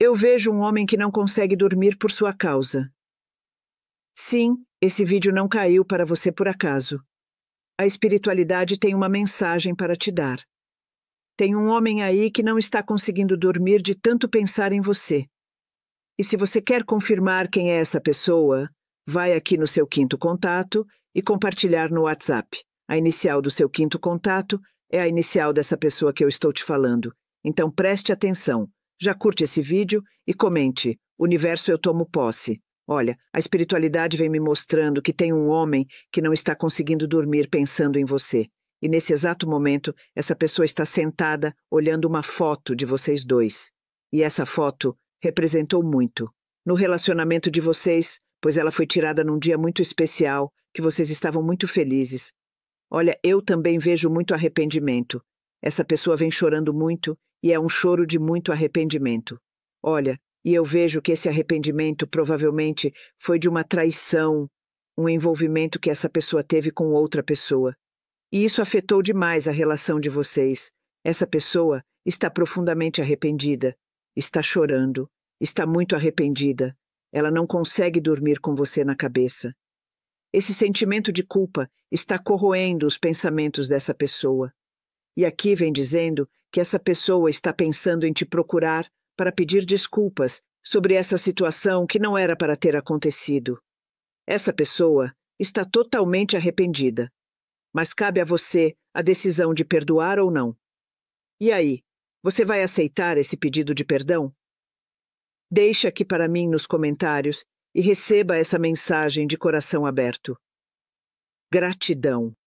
Eu vejo um homem que não consegue dormir por sua causa. Sim, esse vídeo não caiu para você por acaso. A espiritualidade tem uma mensagem para te dar. Tem um homem aí que não está conseguindo dormir de tanto pensar em você. E se você quer confirmar quem é essa pessoa, vai aqui no seu quinto contato e compartilhar no WhatsApp. A inicial do seu quinto contato é a inicial dessa pessoa que eu estou te falando. Então preste atenção. Já curte esse vídeo e comente: Universo eu tomo posse. Olha, a espiritualidade vem me mostrando que tem um homem que não está conseguindo dormir pensando em você. E nesse exato momento, essa pessoa está sentada olhando uma foto de vocês dois. E essa foto representou muito no relacionamento de vocês, pois ela foi tirada num dia muito especial, que vocês estavam muito felizes. Olha, eu também vejo muito arrependimento. Essa pessoa vem chorando muito e é um choro de muito arrependimento. Olha, e eu vejo que esse arrependimento provavelmente foi de uma traição, um envolvimento que essa pessoa teve com outra pessoa. E isso afetou demais a relação de vocês. Essa pessoa está profundamente arrependida, está chorando, está muito arrependida. Ela não consegue dormir com você na cabeça. Esse sentimento de culpa está corroendo os pensamentos dessa pessoa. E aqui vem dizendo que essa pessoa está pensando em te procurar para pedir desculpas sobre essa situação que não era para ter acontecido. Essa pessoa está totalmente arrependida, mas cabe a você a decisão de perdoar ou não. E aí, você vai aceitar esse pedido de perdão? Deixa aqui para mim nos comentários e receba essa mensagem de coração aberto. Gratidão.